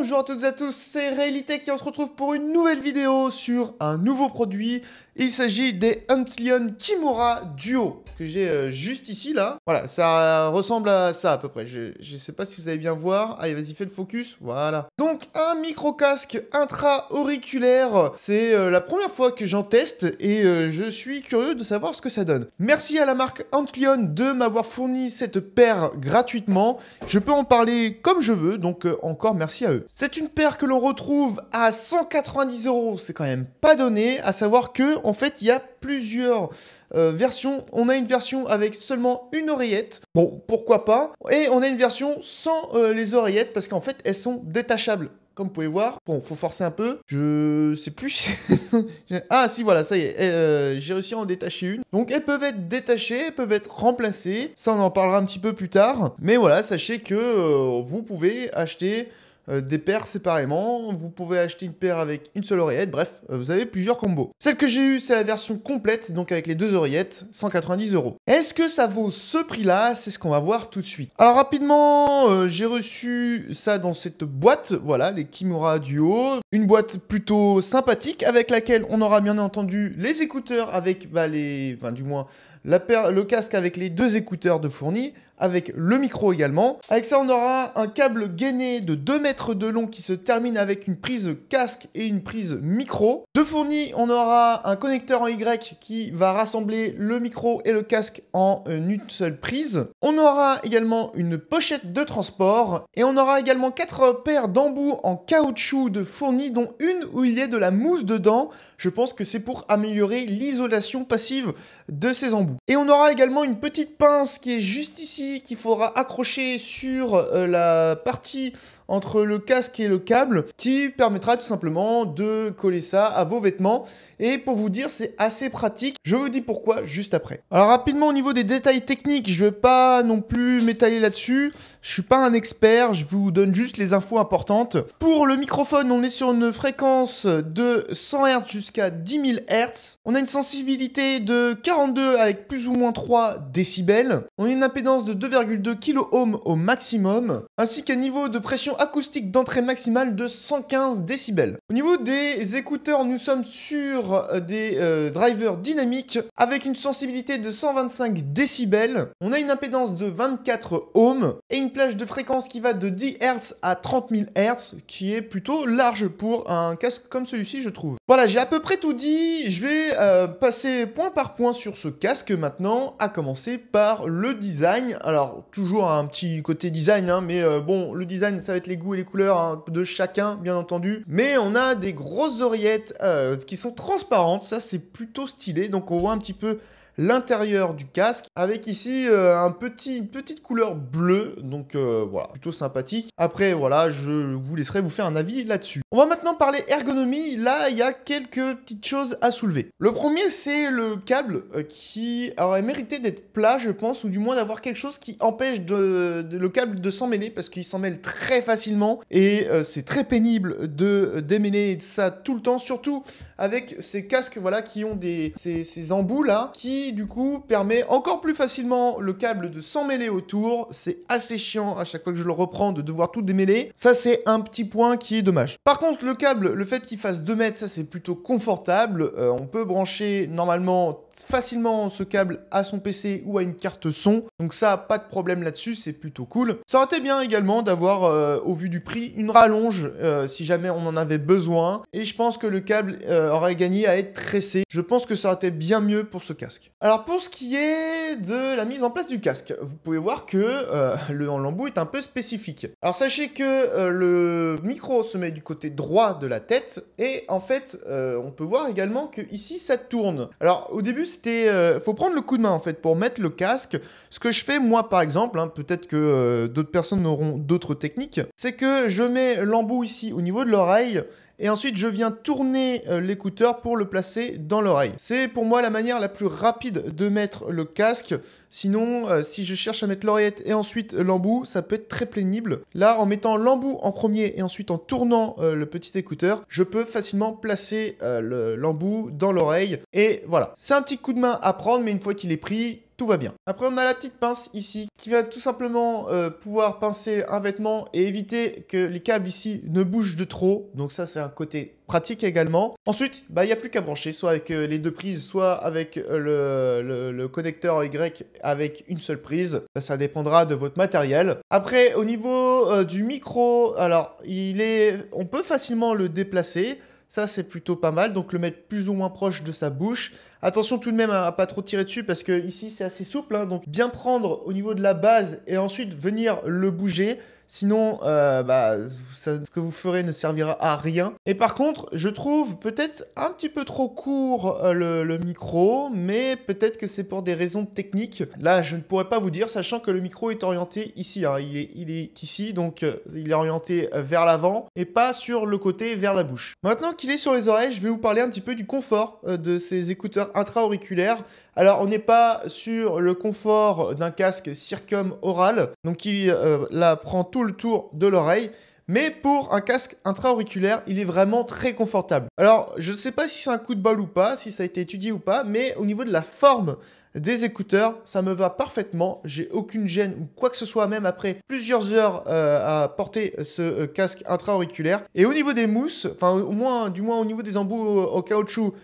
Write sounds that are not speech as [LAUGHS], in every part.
Bonjour à toutes et à tous, c'est Réalité qui on se retrouve pour une nouvelle vidéo sur un nouveau produit. Il s'agit des Antlion Kimura Duo, que j'ai euh, juste ici, là. Voilà, ça ressemble à ça, à peu près. Je, ne sais pas si vous allez bien voir. Allez, vas-y, fais le focus. Voilà. Donc, un micro-casque intra-auriculaire. C'est euh, la première fois que j'en teste et euh, je suis curieux de savoir ce que ça donne. Merci à la marque Antlion de m'avoir fourni cette paire gratuitement. Je peux en parler comme je veux, donc encore merci à eux. C'est une paire que l'on retrouve à 190 euros. C'est quand même pas donné, à savoir que en fait, il y a plusieurs euh, versions. On a une version avec seulement une oreillette. Bon, pourquoi pas. Et on a une version sans euh, les oreillettes parce qu'en fait, elles sont détachables. Comme vous pouvez voir, bon, faut forcer un peu. Je sais plus. [LAUGHS] ah, si, voilà, ça y est. Euh, j'ai réussi à en détacher une. Donc, elles peuvent être détachées, elles peuvent être remplacées. Ça, on en parlera un petit peu plus tard. Mais voilà, sachez que vous pouvez acheter euh, des paires séparément. Vous pouvez acheter une paire avec une seule oreillette. Bref, euh, vous avez plusieurs combos. Celle que j'ai eue, c'est la version complète, donc avec les deux oreillettes, 190 euros. Est-ce que ça vaut ce prix-là C'est ce qu'on va voir tout de suite. Alors rapidement, euh, j'ai reçu ça dans cette boîte, voilà, les Kimura Duo. Une boîte plutôt sympathique avec laquelle on aura bien entendu les écouteurs avec, bah, les, enfin, du moins, le casque avec les deux écouteurs de fourni avec le micro également. Avec ça, on aura un câble gainé de 2 mètres de long qui se termine avec une prise casque et une prise micro. De fourni, on aura un connecteur en Y qui va rassembler le micro et le casque en euh, une seule prise. On aura également une pochette de transport et on aura également 4 paires d'embouts en caoutchouc de fourni dont une où il y a de la mousse dedans. Je pense que c'est pour améliorer l'isolation passive de ces embouts. Et on aura également une petite pince qui est juste ici qu'il faudra accrocher sur euh, la partie entre le casque et le câble qui permettra tout simplement de coller ça à vos vêtements. Et pour vous dire, c'est assez pratique. Je vous dis pourquoi juste après. Alors rapidement au niveau des détails techniques, je ne vais pas non plus m'étaler là-dessus. Je ne suis pas un expert, je vous donne juste les infos importantes. Pour le microphone, on est sur une fréquence de 100 Hz jusqu'à 10 000 Hz. On a une sensibilité de 42 avec plus ou moins 3 décibels. On a une impédance de 2,2 kOhm au maximum, ainsi qu'un niveau de pression acoustique d'entrée maximale de 115 décibels. Au niveau des écouteurs, nous sommes sur euh, des euh, drivers dynamiques avec une sensibilité de 125 décibels. On a une impédance de 24 ohms et une plage de fréquence qui va de 10 Hz à 30 000 Hz, qui est plutôt large pour un casque comme celui-ci, je trouve. Voilà, j'ai à peu près tout dit. Je vais euh, passer point par point sur ce casque maintenant, à commencer par le design. Alors, toujours un petit côté design, hein, mais bon, le design, ça va être les goûts et les couleurs hein, de chacun, bien entendu. Mais on a des grosses oreillettes euh, qui sont transparentes. Ça, c'est plutôt stylé. Donc, on voit un petit peu l'intérieur du casque avec ici euh, un petit, une petite couleur bleue. Donc euh, voilà, plutôt sympathique. Après, voilà, je vous laisserai vous faire un avis là-dessus. On va maintenant parler ergonomie. Là, il y a quelques petites choses à soulever. Le premier, c'est le câble euh, qui aurait mérité d'être plat, je pense, ou du moins d'avoir quelque chose qui empêche de, le câble de s'en mêler parce qu'il s'en mêle très facilement et c'est très pénible de démêler ça tout le temps, surtout avec ces casques voilà qui ont des ces, ces embouts là hein, qui du coup permet encore plus facilement le câble de s'emmêler autour. C'est assez chiant à chaque fois que je le reprends de devoir tout démêler. Ça c'est un petit point qui est dommage. Par contre le câble, le fait qu'il fasse 2 mètres, ça c'est plutôt confortable. Euh, on peut brancher normalement facilement ce câble à son PC ou à une carte son. Donc ça, pas de problème là-dessus, c'est plutôt cool. Ça aurait été bien également d'avoir, euh, au vu du prix, une rallonge euh, si jamais on en avait besoin. Et je pense que le câble aurait gagné à être tressé. Je pense que ça aurait été bien mieux pour ce casque. Alors pour ce qui est de la mise en place du casque, vous pouvez voir que euh, l'embout est un peu spécifique. Alors sachez que euh, le micro se met du côté droit de la tête et en fait euh, on peut voir également que ici ça tourne. Alors au début c'était faut prendre le coup de main en fait pour mettre le casque. Ce que je fais moi par exemple, hein, peut-être que d'autres personnes auront d'autres techniques, c'est que je mets l'embout ici au niveau de l'oreille et ensuite je viens tourner euh, l'écouteur pour le placer dans l'oreille. C'est pour moi la manière la plus rapide de mettre le casque. Sinon, euh, si je cherche à mettre l'oreillette et ensuite l'embout, ça peut être très pénible. Là, en mettant l'embout en premier et ensuite en tournant euh, le petit écouteur, je peux facilement placer l'embout dans l'oreille. Et voilà. C'est un petit coup de main à prendre, mais une fois qu'il est pris, tout va bien. Après, on a la petite pince ici qui va tout simplement euh, pouvoir pincer un vêtement et éviter que les câbles ici ne bougent de trop. Donc ça, c'est un côté pratique également. Ensuite, bah, il n'y a plus qu'à brancher, soit avec euh, les deux prises, soit avec euh, le, connecteur Y avec une seule prise. Bah, ça, dépendra de votre matériel. Après, au niveau du micro, alors il est, on peut facilement le déplacer. Ça, c'est plutôt pas mal. Donc, le mettre plus ou moins proche de sa bouche. Attention tout de même à pas trop tirer dessus parce que ici, c'est assez souple. Hein. donc, bien prendre au niveau de la base et ensuite venir le bouger. Sinon, euh, bah, ce que vous ferez ne servira à rien. Et par contre, je trouve peut-être un petit peu trop court euh, le, micro, mais peut-être que c'est pour des raisons techniques. Là, je ne pourrais pas vous dire, sachant que le micro est orienté ici. Hein. Il, est, ici, donc euh, il est orienté vers l'avant et pas sur le côté vers la bouche. Maintenant qu'il est sur les oreilles, je vais vous parler un petit peu du confort de ces écouteurs intra-auriculaires. Alors, on n'est pas sur le confort d'un casque circum-oral, donc qui euh, la prend tout le tour de l'oreille. Mais pour un casque intra-auriculaire, il est vraiment très confortable. Alors, je ne sais pas si c'est un coup de bol ou pas, si ça a été étudié ou pas, mais au niveau de la forme des écouteurs, ça me va parfaitement. J'ai aucune gêne ou quoi que ce soit, même après plusieurs heures euh, à porter ce euh, casque intra-auriculaire. Et au niveau des mousses, enfin, au moins, du moins au niveau des embouts au caoutchouc,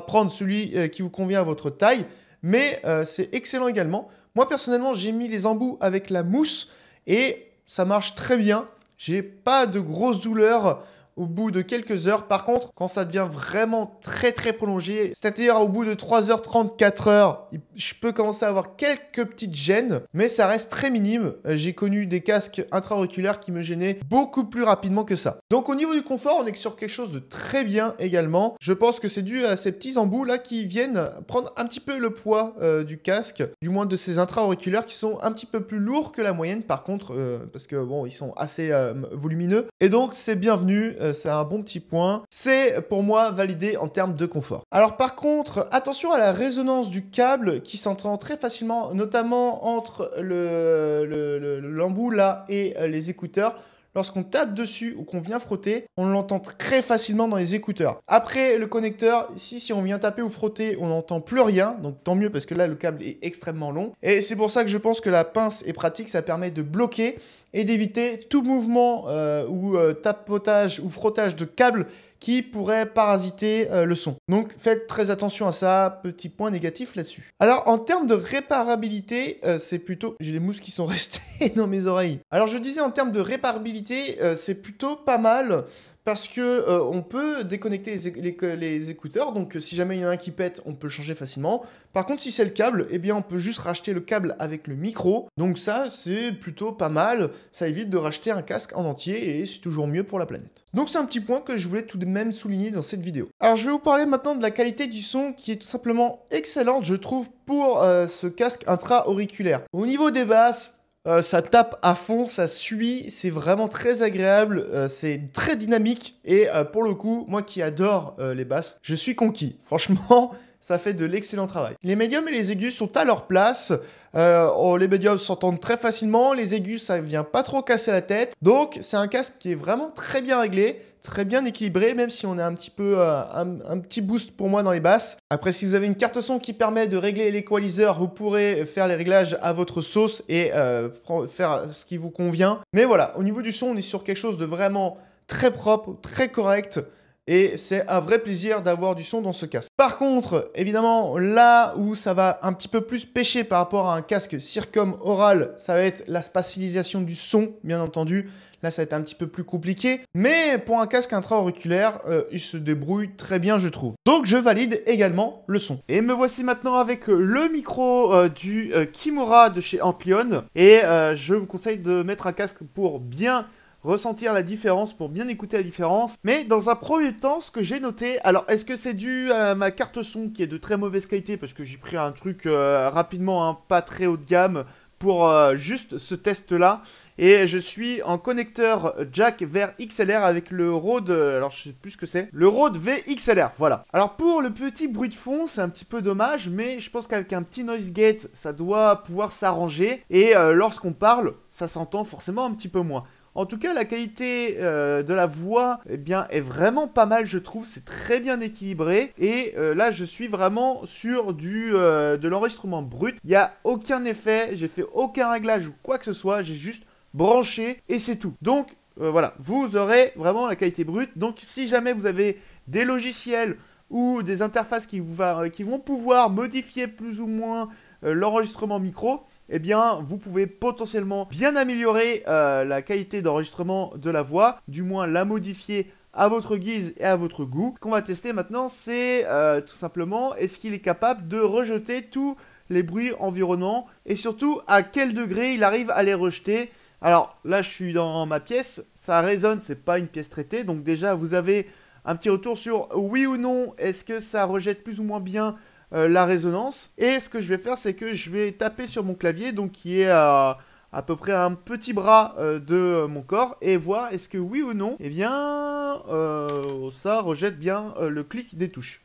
prendre celui euh, qui vous convient à votre taille. Mais euh, c'est excellent également. Moi personnellement, j'ai mis les embouts avec la mousse et ça marche très bien. J'ai pas de grosses douleurs au bout de quelques heures. Par contre, quand ça devient vraiment très très prolongé, c'est-à-dire au bout de 3h30, 4h, je peux commencer à avoir quelques petites gênes, mais ça reste très minime. Euh, j'ai connu des casques intra-auriculaires qui me gênaient beaucoup plus rapidement que ça. Donc au niveau du confort, on est sur quelque chose de très bien également. Je pense que c'est dû à ces petits embouts là qui viennent prendre un petit peu le poids euh, du casque, du moins de ces intra-auriculaires qui sont un petit peu plus lourds que la moyenne par contre, euh, parce que bon, ils sont assez volumineux. Et donc c'est bienvenu euh, c'est un bon petit point. C'est pour moi validé en termes de confort. Alors par contre, attention à la résonance du câble qui s'entend très facilement, notamment entre le l'embout là et euh, les écouteurs. Lorsqu'on tape dessus ou qu'on vient frotter, on l'entend très facilement dans les écouteurs. Après le connecteur, ici si on vient taper ou frotter, on n'entend plus rien, donc tant mieux parce que là le câble est extrêmement long. Et c'est pour ça que je pense que la pince est pratique, ça permet de bloquer et d'éviter tout mouvement euh, ou euh, tapotage ou frottage de câble qui pourrait parasiter euh, le son. Donc faites très attention à ça, petit point négatif là-dessus. Alors en termes de réparabilité, euh, c'est plutôt... J'ai les mousses qui sont [LAUGHS] restées dans mes oreilles. Alors je disais en termes de réparabilité, euh, c'est plutôt pas mal parce que euh, on peut déconnecter les, écouteurs, donc euh, si jamais il y en a un qui pète, on peut le changer facilement. Par contre, si c'est le câble, eh bien on peut juste racheter le câble avec le micro, donc ça c'est plutôt pas mal, ça évite de racheter un casque en entier et c'est toujours mieux pour la planète. Donc c'est un petit point que je voulais tout de même souligner dans cette vidéo. Alors je vais vous parler maintenant de la qualité du son qui est tout simplement excellente, je trouve, pour euh, ce casque intra-auriculaire. Au niveau des basses, euh, ça tape à fond, ça suit, c'est vraiment très agréable, euh, c'est très dynamique et euh, pour le coup, moi qui adore les basses, je suis conquis. [LAUGHS] Franchement, ça fait de l'excellent travail. Les médiums et les aigus sont à leur place. Euh, oh, les médiums s'entendent très facilement, les aigus ça vient pas trop casser la tête. Donc c'est un casque qui est vraiment très bien réglé, très bien équilibré, même si on a un petit peu euh, un, petit boost pour moi dans les basses. Après si vous avez une carte son qui permet de régler l'équaliseur, vous pourrez faire les réglages à votre sauce et euh, faire ce qui vous convient. Mais voilà, au niveau du son, on est sur quelque chose de vraiment très propre, très correct et c'est un vrai plaisir d'avoir du son dans ce casque. Par contre, évidemment, là où ça va un petit peu plus pêcher par rapport à un casque circum oral, ça va être la spatialisation du son, bien entendu. Là, ça va être un petit peu plus compliqué, mais pour un casque intra-auriculaire, euh, il se débrouille très bien, je trouve. Donc, je valide également le son. Et me voici maintenant avec euh, le micro euh, du Kimura de chez Amplion, et je vous conseille de mettre un casque pour bien ressentir la différence, pour bien écouter la différence. Mais dans un premier temps, ce que j'ai noté, alors est-ce que c'est dû à ma carte son qui est de très mauvaise qualité parce que j'ai pris un truc euh, rapidement, un hein, pas très haut de gamme pour euh, juste ce test là et je suis en connecteur jack vers XLR avec le Rode, euh, alors je sais plus ce que c'est, le Rode VXLR, voilà. Alors pour le petit bruit de fond, c'est un petit peu dommage, mais je pense qu'avec un petit noise gate, ça doit pouvoir s'arranger, et lorsqu'on parle, ça s'entend forcément un petit peu moins. En tout cas, la qualité euh, de la voix eh bien, est vraiment pas mal, je trouve. C'est très bien équilibré. Et euh, là, je suis vraiment sur du, euh, de l'enregistrement brut. Il n'y a aucun effet, j'ai fait aucun réglage ou quoi que ce soit. J'ai juste branché et c'est tout. Donc, voilà, vous aurez vraiment la qualité brute. Donc, si jamais vous avez des logiciels ou des interfaces qui vont pouvoir modifier plus ou moins l'enregistrement micro, eh bien, vous pouvez potentiellement bien améliorer euh, la qualité d'enregistrement de la voix, du moins la modifier à votre guise et à votre goût. Ce qu'on va tester maintenant, c'est euh, tout simplement, est-ce qu'il est capable de rejeter tous les bruits environnants et surtout à quel degré il arrive à les rejeter. Alors là, je suis dans ma pièce, ça résonne, c'est pas une pièce traitée, donc déjà vous avez un petit retour sur oui ou non, est-ce que ça rejette plus ou moins bien euh, la résonance. Et ce que je vais faire, c'est que je vais taper sur mon clavier, donc qui est à, à peu près un petit bras euh, de mon corps, et voir est-ce que oui ou non, Et eh bien, euh, ça rejette bien le clic des touches.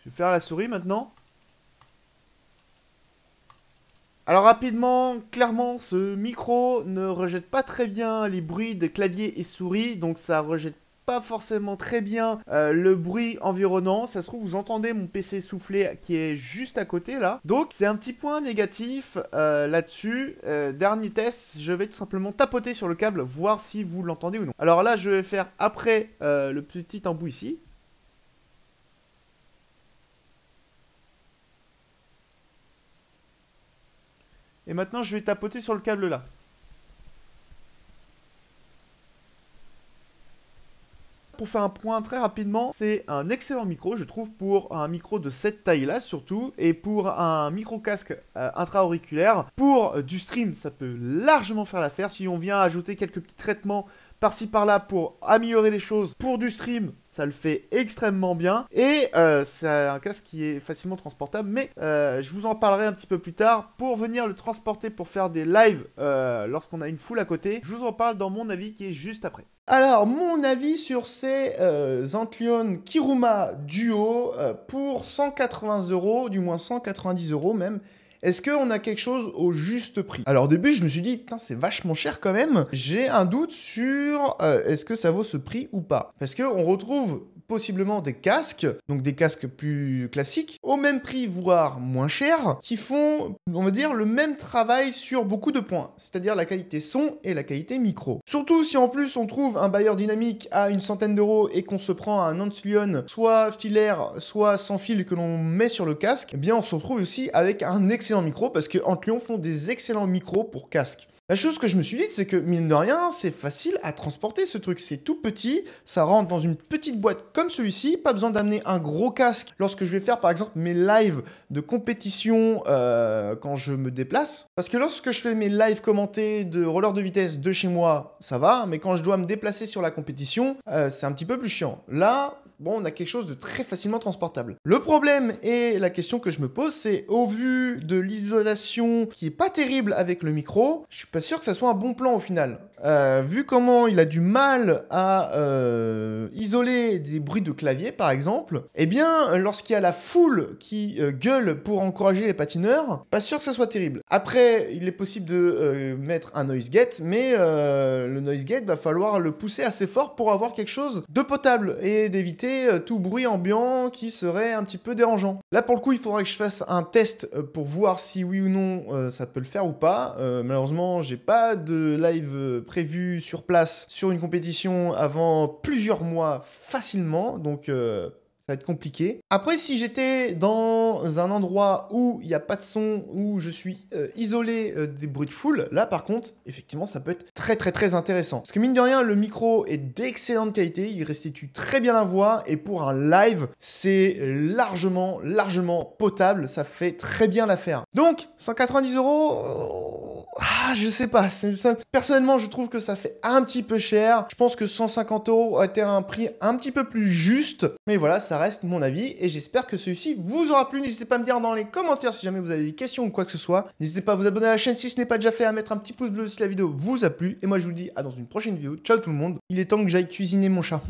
Je vais faire la souris maintenant. Alors rapidement, clairement, ce micro ne rejette pas très bien les bruits de clavier et souris, donc ça rejette pas forcément très bien euh, le bruit environnant. Ça se trouve, vous entendez mon PC souffler qui est juste à côté là. Donc, c'est un petit point négatif euh, là-dessus. Euh, dernier test, je vais tout simplement tapoter sur le câble, voir si vous l'entendez ou non. Alors là, je vais faire après le petit embout ici. Et maintenant, je vais tapoter sur le câble là. Pour faire un point très rapidement, c'est un excellent micro, je trouve, pour un micro de cette taille-là surtout, et pour un micro-casque euh, intra-auriculaire. Pour du stream, ça peut largement faire l'affaire. Si on vient ajouter quelques petits traitements par-ci par-là pour améliorer les choses pour du stream. Ça le fait extrêmement bien. Et euh, c'est un casque qui est facilement transportable. Mais euh, je vous en parlerai un petit peu plus tard. Pour venir le transporter pour faire des lives euh, lorsqu'on a une foule à côté, je vous en parle dans mon avis qui est juste après. Alors, mon avis sur ces Antlion Kiruma Duo pour 180 euros, du moins 190 euros même, est-ce qu'on a quelque chose au juste prix Alors au début, je me suis dit, putain, c'est vachement cher quand même. J'ai un doute sur euh, est-ce que ça vaut ce prix ou pas. Parce qu'on retrouve possiblement des casques, donc des casques plus classiques, au même prix, voire moins cher, qui font, on va dire, le même travail sur beaucoup de points, c'est-à-dire la qualité son et la qualité micro. Surtout si en plus on trouve un bailleur dynamique à une centaine d'euros et qu'on se prend un Antlion, soit filaire, soit sans fil que l'on met sur le casque, eh bien on se retrouve aussi avec un excellent micro parce que Antlion font des excellents micros pour casque. La chose que je me suis dit, c'est que mine de rien, c'est facile à transporter ce truc. C'est tout petit, ça rentre dans une petite boîte comme celui-ci, pas besoin d'amener un gros casque. Lorsque je vais faire par exemple mes lives de compétition euh, quand je me déplace, parce que lorsque je fais mes lives commentés de roller de vitesse de chez moi, ça va, mais quand je dois me déplacer sur la compétition, euh, c'est un petit peu plus chiant. Là, bon, on a quelque chose de très facilement transportable. Le problème et la question que je me pose, c'est au vu de l'isolation qui est pas terrible avec le micro, je suis pas sûr que ça soit un bon plan au final. Euh, vu comment il a du mal à euh, isoler des bruits de clavier, par exemple, eh bien, lorsqu'il y a la foule qui euh, gueule pour encourager les patineurs, pas sûr que ça soit terrible. Après, il est possible de mettre un noise gate, mais le noise gate va falloir le pousser assez fort pour avoir quelque chose de potable et d'éviter tout bruit ambiant qui serait un petit peu dérangeant. Là, pour le coup, il faudra que je fasse un test pour voir si oui ou non ça peut le faire ou pas. malheureusement, j'ai pas de live prévu sur place sur une compétition avant plusieurs mois facilement. Donc euh, ça va être compliqué. Après, si j'étais dans un endroit où il n'y a pas de son, où je suis euh, isolé euh, des bruits de foule, là par contre, effectivement, ça peut être très très très intéressant. Parce que mine de rien, le micro est d'excellente qualité, il restitue très bien la voix, et pour un live, c'est largement, largement potable, ça fait très bien l'affaire. Donc, 190 euros, euh, ah, je sais pas. personnellement, je trouve que ça fait un petit peu cher. Je pense que 150 euros a été un prix un petit peu plus juste, mais voilà, ça reste mon avis et j'espère que celui-ci vous aura plu. N'hésitez pas à me dire dans les commentaires si jamais vous avez des questions ou quoi que ce soit. N'hésitez pas à vous abonner à la chaîne si ce n'est pas déjà fait, à mettre un petit pouce bleu si la vidéo vous a plu. Et moi je vous dis à dans une prochaine vidéo. Ciao tout le monde. Il est temps que j'aille cuisiner mon chat.